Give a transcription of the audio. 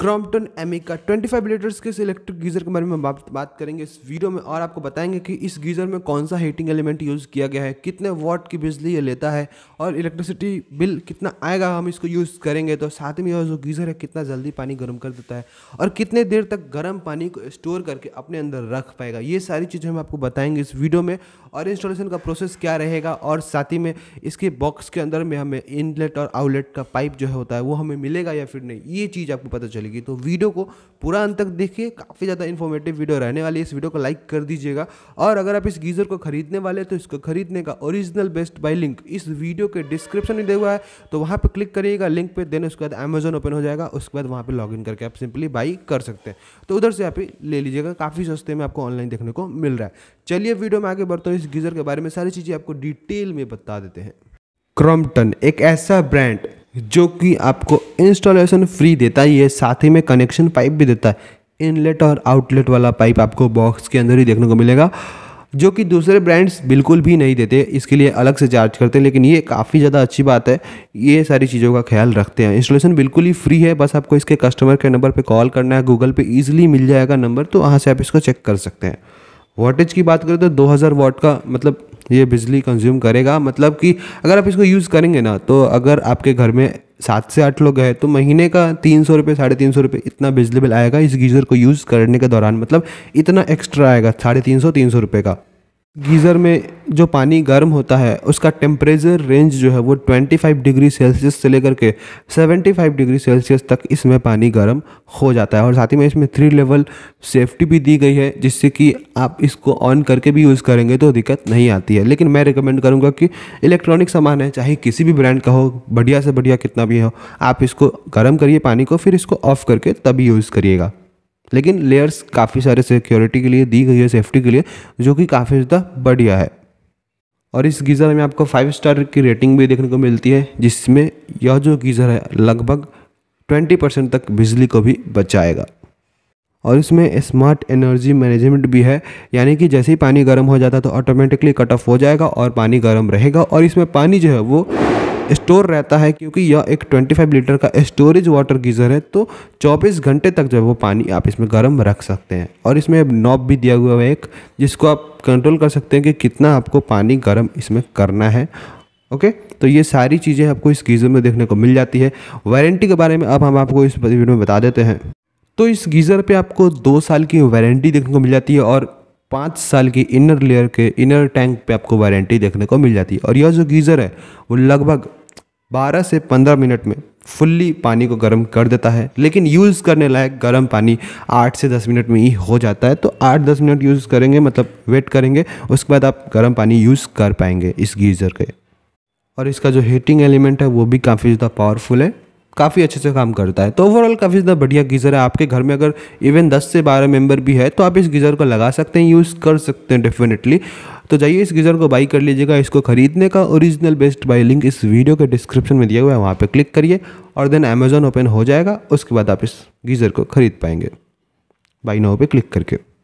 Crompton एमी e का twenty five litres के इस इलेक्ट्रिक गीज़र के बारे में बात बात करेंगे इस वीडियो में और आपको बताएंगे कि इस गीज़र में कौन सा हीटिंग एलिमेंट यूज़ किया गया है कितने वाट की बिजली ये लेता है और इलेक्ट्रिसिटी बिल कितना आएगा हम इसको यूज़ करेंगे तो साथ में यह जो गीज़र है कितना जल्दी पानी गर्म कर देता है और कितने देर तक गर्म पानी को स्टोर करके अपने अंदर रख पाएगा ये सारी चीज़ें हम आपको बताएंगे इस वीडियो में और इंस्टॉलेशन का प्रोसेस क्या रहेगा और साथ ही में इसके बॉक्स के अंदर में हमें इनलेट और आउटलेट का पाइप जो है होता है वो हमें मिलेगा या फिर नहीं ये चीज़ आपको पता चलेगी मिलेगी तो वीडियो को पूरा अंत तक देखिए काफ़ी ज़्यादा इन्फॉर्मेटिव वीडियो रहने वाली है इस वीडियो को लाइक कर दीजिएगा और अगर आप इस गीज़र को खरीदने वाले तो इसको खरीदने का ओरिजिनल बेस्ट बाई लिंक इस वीडियो के डिस्क्रिप्शन में दे हुआ है तो वहाँ पर क्लिक करिएगा लिंक पर देने उसके बाद अमेजन ओपन हो जाएगा उसके बाद वहाँ पर लॉग करके आप सिंपली बाई कर सकते हैं तो उधर से आप ले लीजिएगा काफ़ी सस्ते में आपको ऑनलाइन देखने को मिल रहा है चलिए वीडियो में आगे बढ़ते हैं इस गीज़र के बारे में सारी चीज़ें आपको डिटेल में बता देते हैं क्रॉम्पटन एक ऐसा ब्रांड जो कि आपको इंस्टॉलेशन फ्री देता ही है साथ ही में कनेक्शन पाइप भी देता है इनलेट और आउटलेट वाला पाइप आपको बॉक्स के अंदर ही देखने को मिलेगा जो कि दूसरे ब्रांड्स बिल्कुल भी नहीं देते इसके लिए अलग से चार्ज करते हैं लेकिन ये काफ़ी ज़्यादा अच्छी बात है ये सारी चीज़ों का ख्याल रखते हैं इंस्टॉलेशन बिल्कुल ही फ्री है बस आपको इसके कस्टमर के नंबर पे कॉल करना है गूगल पे ईजिली मिल जाएगा नंबर तो वहाँ से आप इसको चेक कर सकते हैं वोल्टेज की बात करें तो 2000 वाट का मतलब ये बिजली कंज्यूम करेगा मतलब कि अगर आप इसको यूज़ करेंगे ना तो अगर आपके घर में सात से आठ लोग हैं तो महीने का तीन सौ रुपये साढ़े तीन सौ रुपये इतना बिजली बिल आएगा इस गीज़र को यूज़ करने के दौरान मतलब इतना एक्स्ट्रा आएगा साढ़े तीन सौ तीन सौ रुपये का गीज़र में जो पानी गर्म होता है उसका टेम्परेचर रेंज जो है वो 25 डिग्री सेल्सियस से लेकर के 75 डिग्री सेल्सियस तक इसमें पानी गर्म हो जाता है और साथ ही में इसमें थ्री लेवल सेफ्टी भी दी गई है जिससे कि आप इसको ऑन करके भी यूज़ करेंगे तो दिक्कत नहीं आती है लेकिन मैं रिकमेंड करूँगा कि इलेक्ट्रॉनिक सामान है चाहे किसी भी ब्रांड का हो बढ़िया से बढ़िया कितना भी हो आप इसको गर्म करिए पानी को फिर इसको ऑफ़ करके तभी यूज़ करिएगा लेकिन लेयर्स काफ़ी सारे सिक्योरिटी के लिए दी गई है सेफ्टी के लिए जो कि काफ़ी ज़्यादा बढ़िया है और इस गीज़र में आपको फाइव स्टार की रेटिंग भी देखने को मिलती है जिसमें यह जो गीज़र है लगभग ट्वेंटी परसेंट तक बिजली को भी बचाएगा और इसमें स्मार्ट एनर्जी मैनेजमेंट भी है यानी कि जैसे ही पानी गर्म हो जाता है तो ऑटोमेटिकली कट ऑफ हो जाएगा और पानी गर्म रहेगा और इसमें पानी जो है वो स्टोर रहता है क्योंकि यह एक 25 लीटर का स्टोरेज वाटर गीज़र है तो 24 घंटे तक जो है वो पानी आप इसमें गर्म रख सकते हैं और इसमें नॉब भी दिया हुआ है एक जिसको आप कंट्रोल कर सकते हैं कि कितना आपको पानी गर्म इसमें करना है ओके तो ये सारी चीज़ें आपको इस गीज़र में देखने को मिल जाती है वारंटी के बारे में अब हम आपको इस वीडियो में बता देते हैं तो इस गीज़र पे आपको दो साल की वारंटी देखने को मिल जाती है और पाँच साल की इनर लेयर के इनर टैंक पे आपको वारंटी देखने को मिल जाती है और यह जो गीज़र है वो लगभग 12 से 15 मिनट में फुल्ली पानी को गर्म कर देता है लेकिन यूज़ करने लायक गर्म पानी 8 से 10 मिनट में ही हो जाता है तो 8-10 मिनट यूज़ करेंगे मतलब वेट करेंगे उसके बाद आप गर्म पानी यूज़ कर पाएंगे इस गीज़र के और इसका जो हीटिंग एलिमेंट है वो भी काफ़ी ज़्यादा पावरफुल है काफ़ी अच्छे से काम करता है तो ओवरऑल काफ़ी ज़्यादा बढ़िया गीज़र है आपके घर में अगर इवन 10 से 12 मेंबर भी है तो आप इस गीज़र को लगा सकते हैं यूज़ कर सकते हैं डेफिनेटली तो जाइए इस गीज़र को बाई कर लीजिएगा इसको खरीदने का ओरिजिनल बेस्ट बाई लिंक इस वीडियो के डिस्क्रिप्शन में दिया हुआ है वहाँ पर क्लिक करिए और देन अमेजोन ओपन हो जाएगा उसके बाद आप इस गीज़र को खरीद पाएंगे बाई नाव पे क्लिक करके